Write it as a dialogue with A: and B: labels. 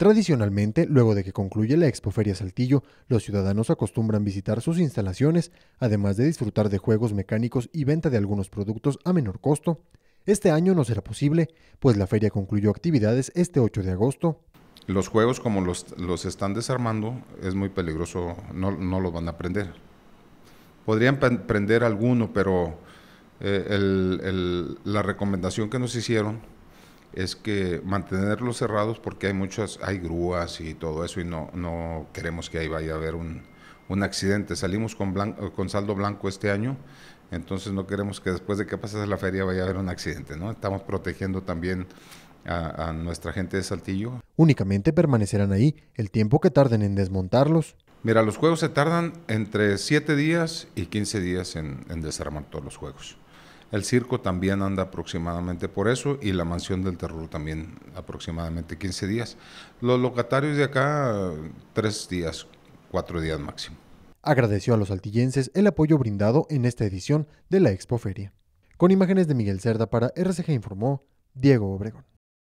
A: Tradicionalmente, luego de que concluye la Expo Feria Saltillo, los ciudadanos acostumbran visitar sus instalaciones, además de disfrutar de juegos mecánicos y venta de algunos productos a menor costo. Este año no será posible, pues la feria concluyó actividades este 8 de agosto.
B: Los juegos, como los, están desarmando, es muy peligroso, no, no los van a prender. Podrían prender alguno, pero eh, la recomendación que nos hicieron es que mantenerlos cerrados porque hay muchas, hay grúas y todo eso y no, no queremos que ahí vaya a haber un, accidente. Salimos con, con saldo blanco este año, entonces no queremos que después de que pase la feria vaya a haber un accidente, ¿no? Estamos protegiendo también a, nuestra gente de
A: Saltillo. Únicamente permanecerán ahí el tiempo que tarden en desmontarlos.
B: Mira, los juegos se tardan entre 7 días y 15 días en, en desarmar todos los juegos. El circo también anda aproximadamente por eso y la mansión del terror también aproximadamente 15 días. Los locatarios de acá, 3 días, 4 días máximo.
A: Agradeció a los altillenses el apoyo brindado en esta edición de la Expoferia. Con imágenes de Miguel Cerda para RCG Informó, Diego Obregón.